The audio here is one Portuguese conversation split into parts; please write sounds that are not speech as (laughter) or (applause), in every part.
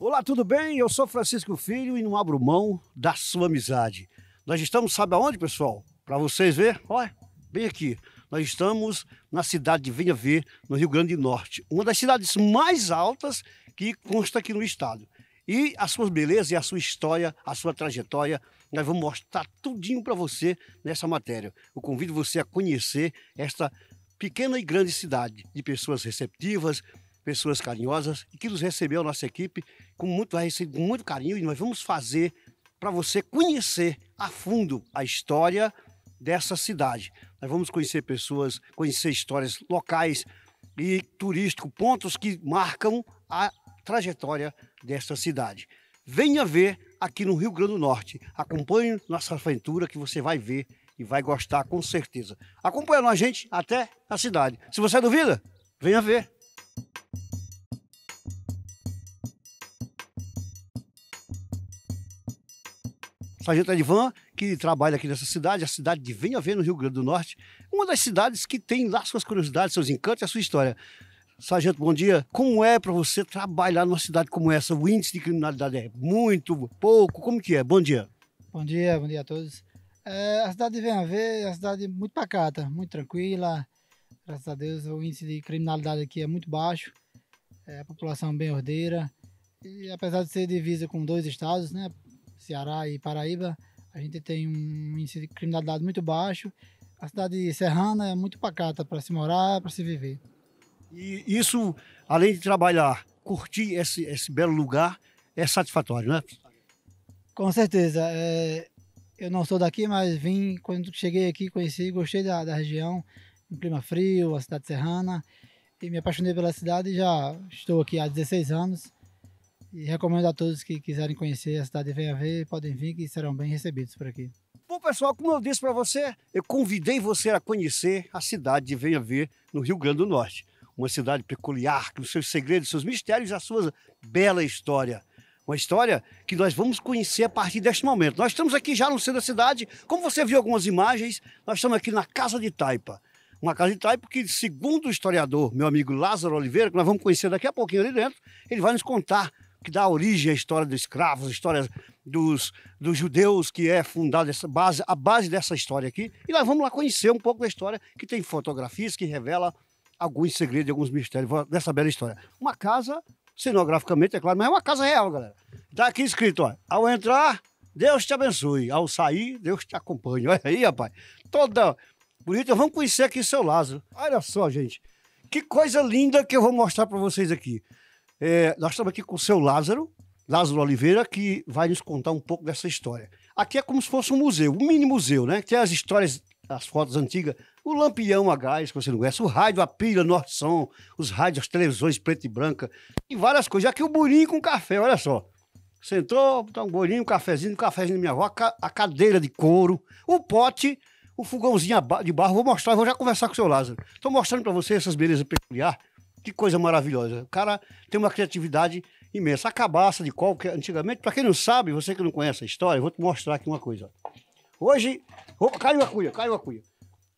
Olá, tudo bem? Eu sou Francisco Filho e não abro mão da sua amizade. Nós estamos, sabe aonde, pessoal? Para vocês verem. olha, bem aqui. Nós estamos na cidade de Venha Ver, no Rio Grande do Norte, uma das cidades mais altas que consta aqui no estado. E as suas belezas e a sua história, a sua trajetória, nós vamos mostrar tudinho para você nessa matéria. Eu convido você a conhecer esta pequena e grande cidade de pessoas receptivas, pessoas carinhosas e que nos recebeu a nossa equipe com muito, vai receber com muito carinho e nós vamos fazer para você conhecer a fundo a história dessa cidade. Nós vamos conhecer pessoas, conhecer histórias locais e turístico, pontos que marcam a trajetória desta cidade. Venha ver aqui no Rio Grande do Norte. Acompanhe nossa aventura que você vai ver e vai gostar com certeza. acompanhe a gente até a cidade. Se você é duvida, venha ver. Sargento tá Edivan, que trabalha aqui nessa cidade, a cidade de Venha Ver, no Rio Grande do Norte, uma das cidades que tem lá suas curiosidades, seus encantos e a sua história. Sargento, bom dia. Como é para você trabalhar numa cidade como essa? O índice de criminalidade é muito, pouco? Como que é? Bom dia. Bom dia, bom dia a todos. É, a cidade de Venha Ver é uma cidade muito pacata, muito tranquila. Graças a Deus, o índice de criminalidade aqui é muito baixo. É, a população é bem ordeira. E apesar de ser divisa com dois estados, né, Ceará e Paraíba, a gente tem um índice de criminalidade muito baixo. A cidade serrana é muito pacata para se morar, para se viver. E isso, além de trabalhar, curtir esse, esse belo lugar, é satisfatório, né? Com certeza. É, eu não sou daqui, mas vim, quando cheguei aqui, conheci, gostei da, da região, um clima frio, a cidade serrana, e me apaixonei pela cidade e já estou aqui há 16 anos. E recomendo a todos que quiserem conhecer a cidade de Venha podem vir que serão bem recebidos por aqui. Bom, pessoal, como eu disse para você, eu convidei você a conhecer a cidade de Venha no Rio Grande do Norte. Uma cidade peculiar, com seus segredos, seus mistérios e a sua bela história. Uma história que nós vamos conhecer a partir deste momento. Nós estamos aqui já no centro da cidade, como você viu algumas imagens, nós estamos aqui na Casa de Taipa. Uma casa de Taipa que, segundo o historiador, meu amigo Lázaro Oliveira, que nós vamos conhecer daqui a pouquinho ali dentro, ele vai nos contar que dá origem à história dos escravos, história dos, dos judeus, que é fundada essa base, a base dessa história aqui. E nós vamos lá conhecer um pouco da história, que tem fotografias que revela alguns segredos, alguns mistérios dessa bela história. Uma casa, cenograficamente, é claro, mas é uma casa real, galera. Está aqui escrito, ó, ao entrar, Deus te abençoe. Ao sair, Deus te acompanha. Olha aí, rapaz. Toda bonita. Vamos conhecer aqui seu Lázaro. Olha só, gente. Que coisa linda que eu vou mostrar para vocês aqui. É, nós estamos aqui com o seu Lázaro, Lázaro Oliveira, que vai nos contar um pouco dessa história. Aqui é como se fosse um museu, um mini museu, né? Tem as histórias, as fotos antigas, o lampião a gás, que você não conhece, o rádio, a pilha, norte som, os rádios, as televisões preto e branca, e várias coisas. Aqui o bolinho com café, olha só. Sentou, botar um bolinho, um cafezinho, um cafezinho da minha avó, a cadeira de couro, o pote, o fogãozinho de barro. Vou mostrar, vou já conversar com o seu Lázaro. Estou mostrando para você essas belezas peculiares que coisa maravilhosa. O cara tem uma criatividade imensa. A cabaça de qualquer. Antigamente, para quem não sabe, você que não conhece a história, eu vou te mostrar aqui uma coisa. Hoje. caiu a cuia, caiu a cuia.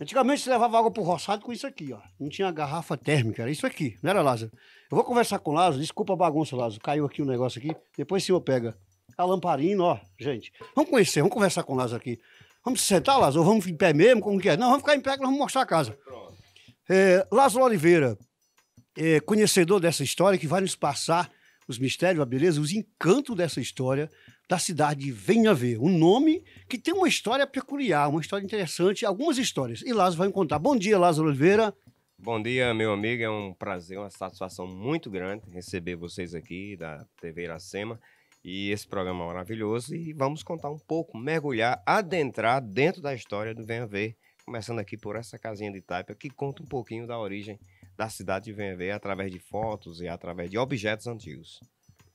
Antigamente se levava água pro roçado com isso aqui, ó. Não tinha garrafa térmica, era isso aqui, não era, Lázaro? Eu vou conversar com o Lázaro, desculpa a bagunça, Lázaro. Caiu aqui um negócio aqui, depois o senhor pega. A lamparina, ó, gente. Vamos conhecer, vamos conversar com o Lázaro aqui. Vamos se sentar, Lázaro, ou vamos em pé mesmo, como que é? Não, vamos ficar em pé que nós vamos mostrar a casa. É, Lázaro Oliveira, é, conhecedor dessa história que vai nos passar os mistérios, a beleza, os encantos dessa história da cidade de Venha Ver. Um nome que tem uma história peculiar, uma história interessante, algumas histórias. E Lázaro vai me contar. Bom dia, Lázaro Oliveira. Bom dia, meu amigo. É um prazer, uma satisfação muito grande receber vocês aqui da TV Iracema e esse programa maravilhoso. E vamos contar um pouco, mergulhar, adentrar dentro da história do Venha Ver, começando aqui por essa casinha de taipa que conta um pouquinho da origem da cidade de Vender através de fotos e através de objetos antigos.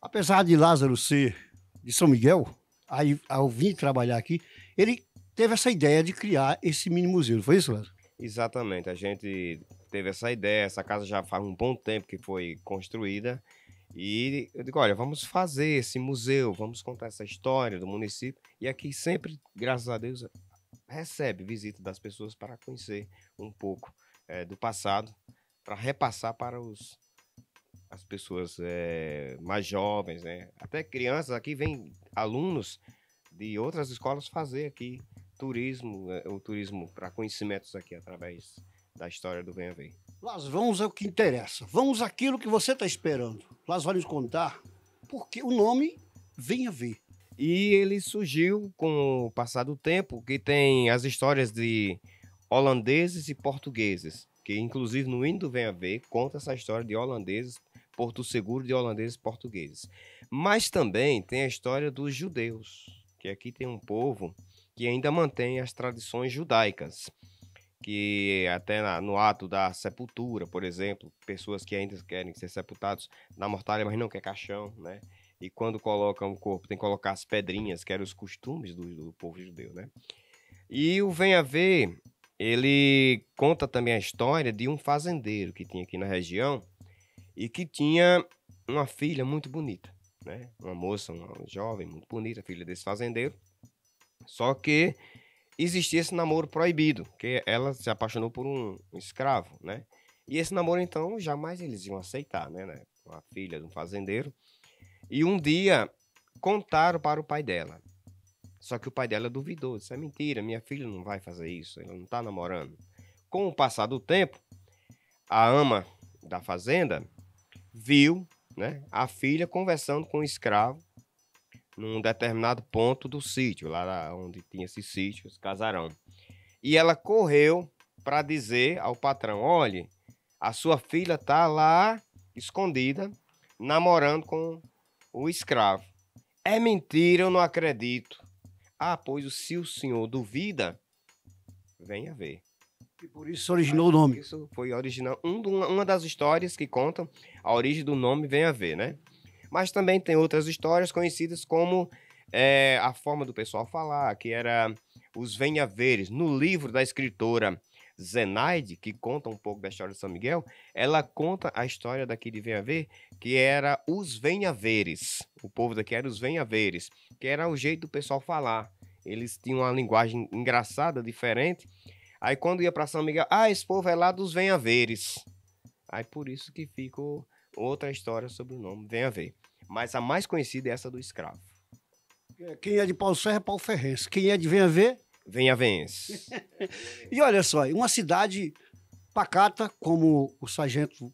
Apesar de Lázaro ser de São Miguel, aí, ao vir trabalhar aqui, ele teve essa ideia de criar esse mini museu, não foi isso, Lázaro? Exatamente. A gente teve essa ideia, essa casa já faz um bom tempo que foi construída. E eu digo, olha, vamos fazer esse museu, vamos contar essa história do município. E aqui sempre, graças a Deus, recebe visita das pessoas para conhecer um pouco é, do passado para repassar para os as pessoas é, mais jovens, né? Até crianças aqui vêm alunos de outras escolas fazer aqui turismo, né? o turismo para conhecimentos aqui através da história do Venha Ver. Nós vamos ao que interessa. Vamos àquilo que você está esperando. Nós vamos contar porque o nome Venha Ver. E ele surgiu com o passar do tempo, que tem as histórias de holandeses e portugueses que inclusive no Indo Vem a Ver conta essa história de holandeses, Porto Seguro de holandeses portugueses. Mas também tem a história dos judeus, que aqui tem um povo que ainda mantém as tradições judaicas, que até na, no ato da sepultura, por exemplo, pessoas que ainda querem ser sepultados na mortalha, mas não quer caixão, né? E quando colocam o corpo, tem que colocar as pedrinhas, que eram os costumes do, do povo judeu, né? E o Vem a Ver ele conta também a história de um fazendeiro que tinha aqui na região e que tinha uma filha muito bonita, né? Uma moça, uma jovem muito bonita, filha desse fazendeiro. Só que existia esse namoro proibido, que ela se apaixonou por um, escravo, né? E esse namoro então jamais eles iam aceitar, né? né? Uma filha de um fazendeiro. E um dia contaram para o pai dela. Só que o pai dela duvidou, isso é mentira, minha filha não vai fazer isso, ela não está namorando. Com o passar do tempo, a ama da fazenda viu né, a filha conversando com o escravo num determinado ponto do sítio, lá onde tinha esse sítio, esse casarão. E ela correu para dizer ao patrão: olhe, a sua filha tá lá escondida, namorando com o escravo. É mentira, eu não acredito. Ah, pois se o senhor duvida, venha ver. E por isso originou o nome. Isso foi original. Um, uma das histórias que contam a origem do nome venha ver, né? Mas também tem outras histórias conhecidas como é, a forma do pessoal falar, que era os venha veres, no livro da escritora Zenaide, que conta um pouco da história de São Miguel, ela conta a história daqui de Venhaver, que era os Venhaveres. O povo daqui era os Venhaveres, que era o jeito do pessoal falar. Eles tinham uma linguagem engraçada, diferente. Aí quando ia para São Miguel, ah, esse povo é lá dos Venhaveres. Aí por isso que ficou outra história sobre o nome Venhaver. Mas a mais conhecida é essa do escravo. É, quem é de pau serra é pau ferrense. Quem é de Venhaver Venha vence. (laughs) e olha só, uma cidade pacata, como o sargento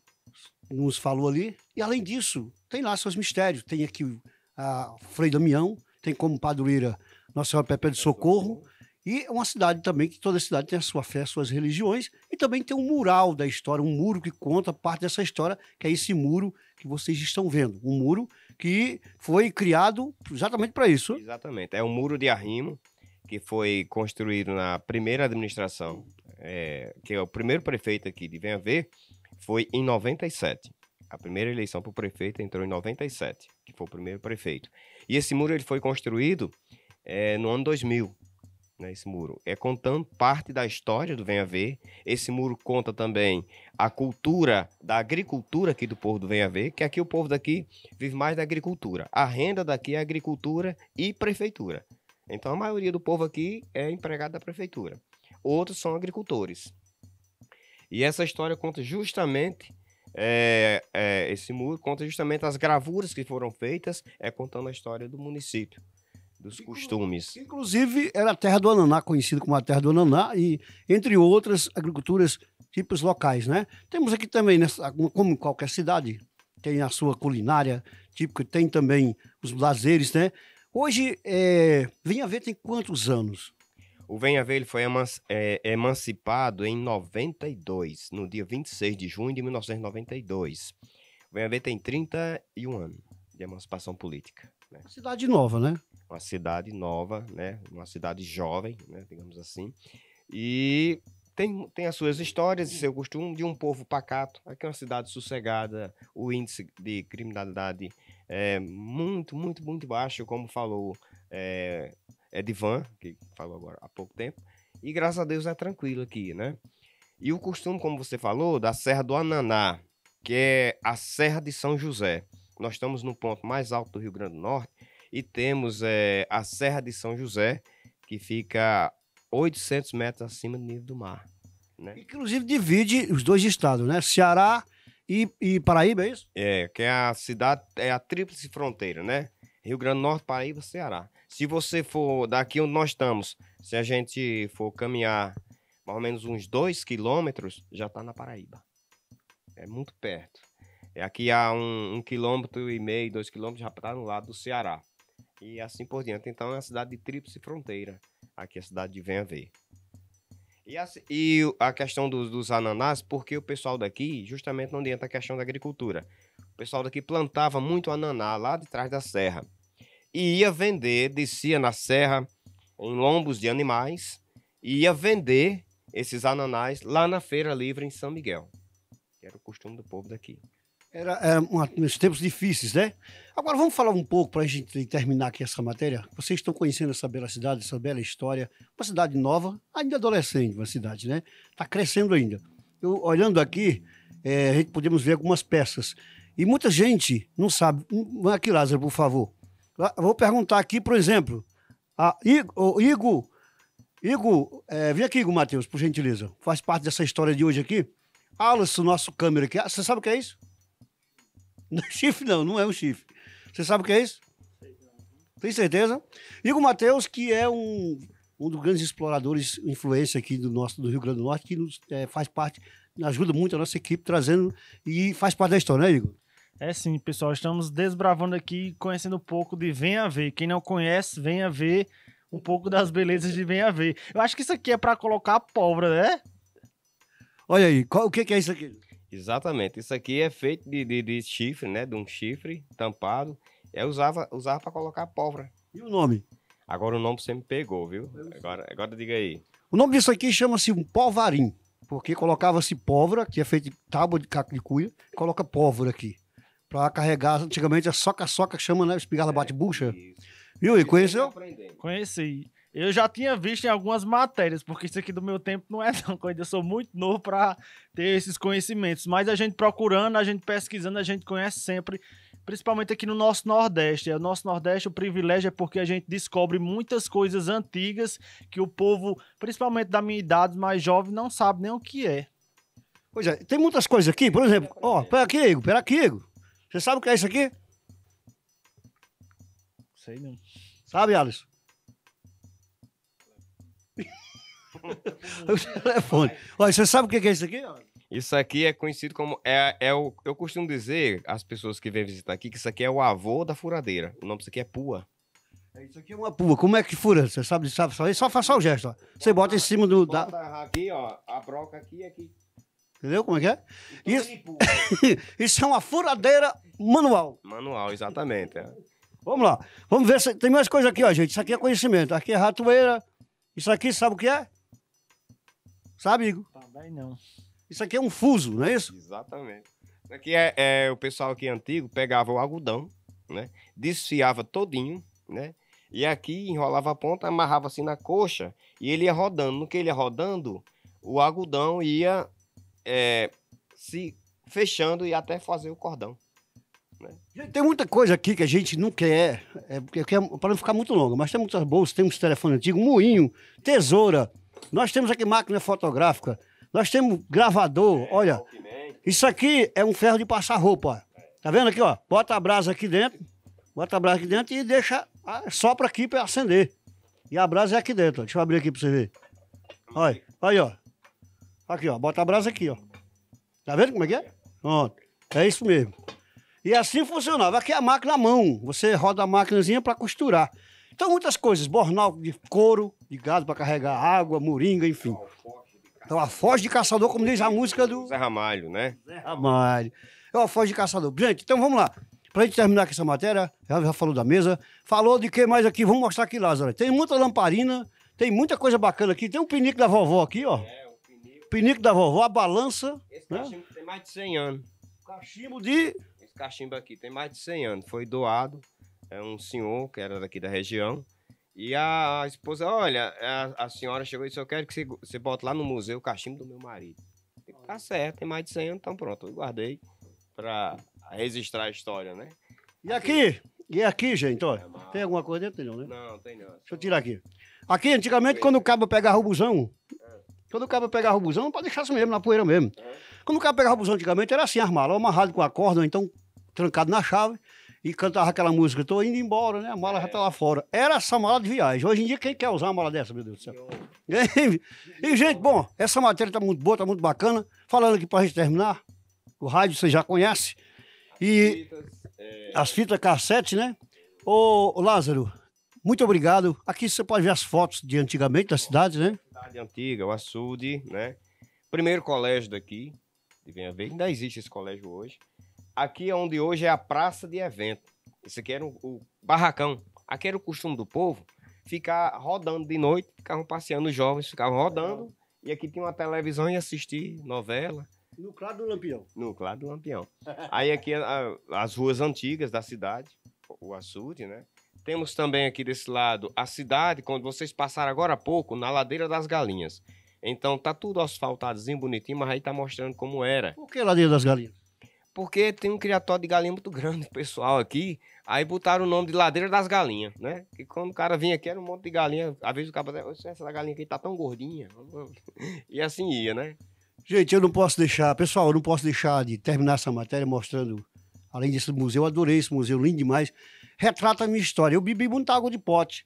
nos falou ali, e além disso, tem lá seus mistérios. Tem aqui a Frei Damião, tem como padroeira Nossa Senhora Pepe de Socorro, e é uma cidade também que toda cidade tem a sua fé, suas religiões, e também tem um mural da história, um muro que conta parte dessa história, que é esse muro que vocês estão vendo. Um muro que foi criado exatamente para isso. Exatamente, é um muro de arrimo que foi construído na primeira administração, é, que é o primeiro prefeito aqui de Venha Ver, foi em 97. A primeira eleição para o prefeito entrou em 97, que foi o primeiro prefeito. E esse muro ele foi construído é, no ano 2000, né, esse muro. É contando parte da história do Venha Ver. Esse muro conta também a cultura da agricultura aqui do povo do Venha Ver, que aqui o povo daqui vive mais da agricultura. A renda daqui é agricultura e prefeitura. Então a maioria do povo aqui é empregado da prefeitura. Outros são agricultores. E essa história conta justamente é, é, esse muro conta justamente as gravuras que foram feitas, é contando a história do município, dos costumes. Inclusive, era a terra do ananá, conhecida como a terra do ananá, e entre outras agriculturas tipos locais, né? Temos aqui também, nessa, como em qualquer cidade, tem a sua culinária típica, tem também os lazeres, né? Hoje, é, Venha Ver tem quantos anos? O Venha Ver ele foi é, emancipado em 92, no dia 26 de junho de 1992. O Venha Ver tem 31 anos de emancipação política. Né? Cidade nova, né? Uma cidade nova, né? Uma cidade jovem, né? digamos assim. E tem, tem as suas histórias e seu costume de um povo pacato. Aqui é uma cidade sossegada, o índice de criminalidade é, muito, muito, muito baixo, como falou é, eh, Edvan, que falou agora há pouco tempo. E graças a Deus é tranquilo aqui, né? E o costume, como você falou, da Serra do Ananá, que é a Serra de São José. Nós estamos no ponto mais alto do Rio Grande do Norte e temos é, a Serra de São José, que fica 800 metros acima do nível do mar. Né? Inclusive divide os dois estados, né? Ceará e, e Paraíba, é isso? É, que é a cidade, é a tríplice fronteira, né? Rio Grande do Norte, Paraíba, Ceará. Se você for daqui onde nós estamos, se a gente for caminhar mais ou menos uns dois quilômetros, já está na Paraíba. É muito perto. É aqui há um, um quilômetro e meio, dois quilômetros, já está no lado do Ceará. E assim por diante. Então é a cidade de tríplice fronteira. Aqui é a cidade de Venha Ver. E, a assim, e a questão dos, dos ananás, porque o pessoal daqui, justamente não adianta a questão da agricultura. O pessoal daqui plantava muito ananá lá de trás da serra. E ia vender, descia na serra, em lombos de animais, e ia vender esses ananás lá na Feira Livre em São Miguel. Que era o costume do povo daqui. Era, era uma, uns tempos difíceis, né? Agora vamos falar um pouco para a gente terminar aqui essa matéria. Vocês estão conhecendo essa bela cidade, essa bela história, uma cidade nova, ainda adolescente, uma cidade, né? Está crescendo ainda. Eu, olhando aqui, é, a gente podemos ver algumas peças. E muita gente não sabe. Hum, vai aqui, Lázaro, por favor. Vou perguntar aqui, por exemplo, a Igor. Igor, é, vem aqui, Igor Matheus, por gentileza. Faz parte dessa história de hoje aqui. Alisson, nosso câmera aqui. Ah, você sabe o que é isso? (laughs) Não, é chifre não, não é um chifre. Você sabe o que é isso? Tem certeza? Igor Matheus, que é um, um dos grandes exploradores, influência aqui do nosso do Rio Grande do Norte, que nos, é, faz parte, ajuda muito a nossa equipe, trazendo e faz parte da história, né, Igor? É sim, pessoal. Estamos desbravando aqui, conhecendo um pouco de Venha Ver. Quem não conhece, venha ver um pouco das belezas de Venha Ver. Eu acho que isso aqui é para colocar a pólvora, né? Olha aí, qual, o que, que é isso aqui? Exatamente. Isso aqui é feito de, de, de chifre, né? De um chifre tampado. Eu usava, usava para colocar pólvora. E o nome? Agora o nome você me pegou, viu? Agora, agora diga aí. O nome disso aqui chama-se um polvarim, porque colocava-se pólvora, que é feito de tábua de caco de cuia, coloca pólvora aqui. Para carregar, antigamente a soca-soca chama, né? Espigala é, bate-bucha. Viu? E conheceu? Conheci. Eu já tinha visto em algumas matérias, porque isso aqui do meu tempo não é tão coisa. Eu sou muito novo para ter esses conhecimentos. Mas a gente procurando, a gente pesquisando, a gente conhece sempre, principalmente aqui no nosso Nordeste. O nosso Nordeste, o privilégio é porque a gente descobre muitas coisas antigas que o povo, principalmente da minha idade, mais jovem, não sabe nem o que é. Pois é, tem muitas coisas aqui, por exemplo, ó, oh, pera aqui, Igor, pera aqui, Igor. Você sabe o que é isso aqui? Sei não. Sabe, Alisson? o telefone. (laughs) Olha, você sabe o que é isso aqui? Isso aqui é conhecido como. É, é o, eu costumo dizer às pessoas que vêm visitar aqui que isso aqui é o avô da furadeira. O nome disso aqui é Pua. É, isso aqui é uma pua. Como é que fura? Você sabe, sabe só faz Só faça o gesto. Ó. Você bota em cima do. Da... Aqui, ó. A broca aqui e aqui. Entendeu como é que é? Então isso... (laughs) isso é uma furadeira manual. Manual, exatamente. É. Vamos lá. Vamos ver se tem mais coisa aqui, ó, gente. Isso aqui é conhecimento. Aqui é ratoeira, isso aqui sabe o que é? Sabe, Igor? Também não. Isso aqui é um fuso, não é isso? Exatamente. Aqui é, é, o pessoal aqui antigo pegava o algodão, né? Desfiava todinho, né? E aqui enrolava a ponta, amarrava assim na coxa e ele ia rodando. No que ele ia rodando, o algodão ia é, se fechando e até fazer o cordão. Né? Tem muita coisa aqui que a gente não quer, é, porque é para não ficar muito longo, mas tem muitas bolsas, temos telefone antigo, moinho, tesoura, nós temos aqui máquina fotográfica, nós temos gravador, é, olha. É isso aqui é um ferro de passar roupa, Tá vendo aqui, ó? Bota a brasa aqui dentro, bota a brasa aqui dentro e deixa, sopra aqui para acender. E a brasa é aqui dentro, ó. Deixa eu abrir aqui para você ver. Olha, aí, ó. Aqui, ó, bota a brasa aqui, ó. Tá vendo como é que é? Pronto, é isso mesmo. E assim funcionava. Aqui é a máquina à mão, você roda a máquinazinha para costurar. Então, muitas coisas, bornal de couro, de gado para carregar água, moringa, enfim. Então, a foz de caçador, como diz a música do. Zé Ramalho, né? Zé Ramalho. É uma foz de caçador. Gente, então vamos lá. Pra gente terminar aqui essa matéria, já, já falou da mesa. Falou de que mais aqui? Vamos mostrar aqui, Lázaro. Tem muita lamparina, tem muita coisa bacana aqui. Tem um pinico da vovó aqui, ó. É, o pinico. Pinico da vovó, a balança. Esse né? cachimbo tem mais de 100 anos. Cachimbo de cachimbo aqui tem mais de 100 anos. Foi doado, é um senhor que era daqui da região. E a, esposa, olha, a, a, senhora chegou e disse, eu quero que você, você bote lá no museu o cachimbo do meu marido. tá certo, tem mais de 100 anos, então pronto, eu guardei para registrar a história, né? E aqui? E aqui, gente, olha. É tem alguma coisa dentro? Não, né? Não, tem não. Deixa eu tirar aqui. Aqui, antigamente, quando o cabo pegava o busão, é. quando o cabo pegava o busão, pode deixar isso mesmo, na poeira mesmo. É. Quando o cabo pegava o busão antigamente, era assim, armado, amarrado com a corda, ou então trancado na chave e cantava aquela música, Estou indo embora, né? A mala é. já está lá fora. Era essa mala de viagem. Hoje em dia, quem quer usar uma mala dessa, meu Deus do céu? (laughs) e, gente, bom, essa matéria está muito boa, está muito bacana. Falando aqui a gente terminar, o rádio você já conhece. E as fitas, é... as fitas cassete, né? Ô, Lázaro, muito obrigado. Aqui você pode ver as fotos de antigamente da cidade, né? Cidade antiga, o açude, né? Primeiro colégio daqui, de Venha Ver. Ainda existe esse colégio hoje aqui é onde hoje é a praça de evento. Isso aqui era o, o barracão. Aqui era o costume do povo ficar rodando de noite, ficavam passeando, os jovens ficavam rodando. E aqui tinha uma televisão e assistir novela. No Claro do Lampião. No Claro do Lampião. (laughs) Aí aqui a, as ruas antigas da cidade, o açude, né? Temos também aqui desse lado a cidade, quando vocês passaram agora há pouco, na Ladeira das Galinhas. Então tá tudo asfaltadozinho, bonitinho, mas aí tá mostrando como era. Por que Ladeira das Galinhas? Porque tem um criatório de galinha muito (laughs) grande, pessoal, aqui. Aí botaram o nome de Ladeira das Galinhas, né? E quando o cara vinha aqui, era um monte de galinha. Às vezes o cara dizia, essa galinha aqui tá tão gordinha. (laughs) E assim ia, né? Gente, eu não posso deixar, pessoal, eu não posso deixar de terminar essa matéria mostrando, além desse museu, eu adorei esse museu, lindo demais. Retrata a minha história. Eu bebi muita água de pote.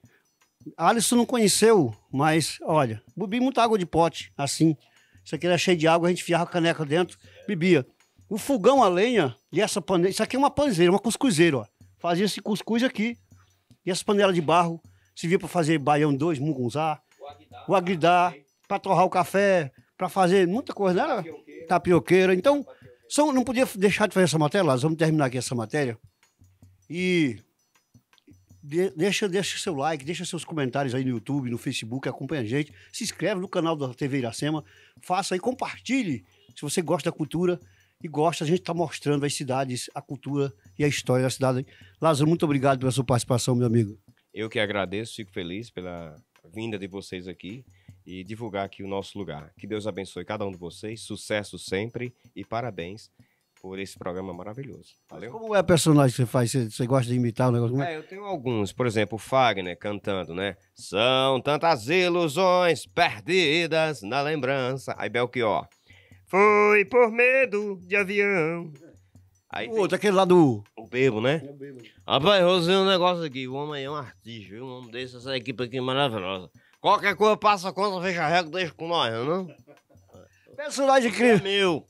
Alisson não conheceu, mas olha, bebi muita água de pote, assim. Isso aqui era cheio de água, a gente enfiava a caneca dentro, bebia o fogão a lenha e essa panela. Isso aqui é uma panzeira, uma cuscuzeira, ó. Fazia esse cuscuz aqui. E essa panela de barro servia para fazer baião 2, mungunzá, o aguidá, para torrar o café, para fazer muita coisa, né? Tapioqueira. Tapioqueira. Então, são, não podia deixar de fazer essa matéria, Lázaro. Vamos terminar aqui essa matéria. E de, deixa, deixa seu like, deixa seus comentários aí no YouTube, no Facebook, acompanha a gente. Se inscreve no canal da TV Iracema, faça aí, compartilhe se você gosta da cultura e gosta, a gente está mostrando as cidades, a cultura e a história da cidade. Lázaro, muito obrigado pela sua participação, meu amigo. Eu que agradeço, fico feliz pela vinda de vocês aqui e divulgar aqui o nosso lugar. Que Deus abençoe cada um de vocês, sucesso sempre e parabéns por esse programa maravilhoso. Valeu? Como é a personagem que você faz? Você, gosta de imitar o negócio? É? é, eu tenho alguns. Por exemplo, o Fagner cantando, né? São tantas ilusões perdidas na lembrança. Aí Belchior. Foi por medo de avião. Aí o outro, aquele lá do. O bebo, né? É o bebo. Né? Rapaz, um negócio aqui. O homem é um artista, viu? Um homem desse, essa equipe aqui é maravilhosa. Qualquer coisa, passa a conta, fecha a régua, deixa com nós, não? É, (laughs) personagem é incrível. É meu.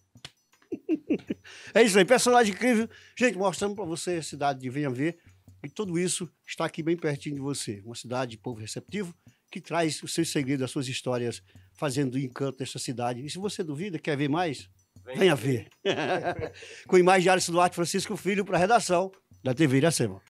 (laughs) é isso aí, personagem incrível. Gente, mostrando pra você a cidade de Venha Ver. E tudo isso está aqui bem pertinho de você. Uma cidade de povo receptivo, que traz os seus segredos, as suas histórias, fazendo encanto dessa cidade. E se você duvida, quer ver mais? Vem Venha ver. (laughs) Com imagem de Alice Duarte Francisco Filho para a redação da TV Iracema.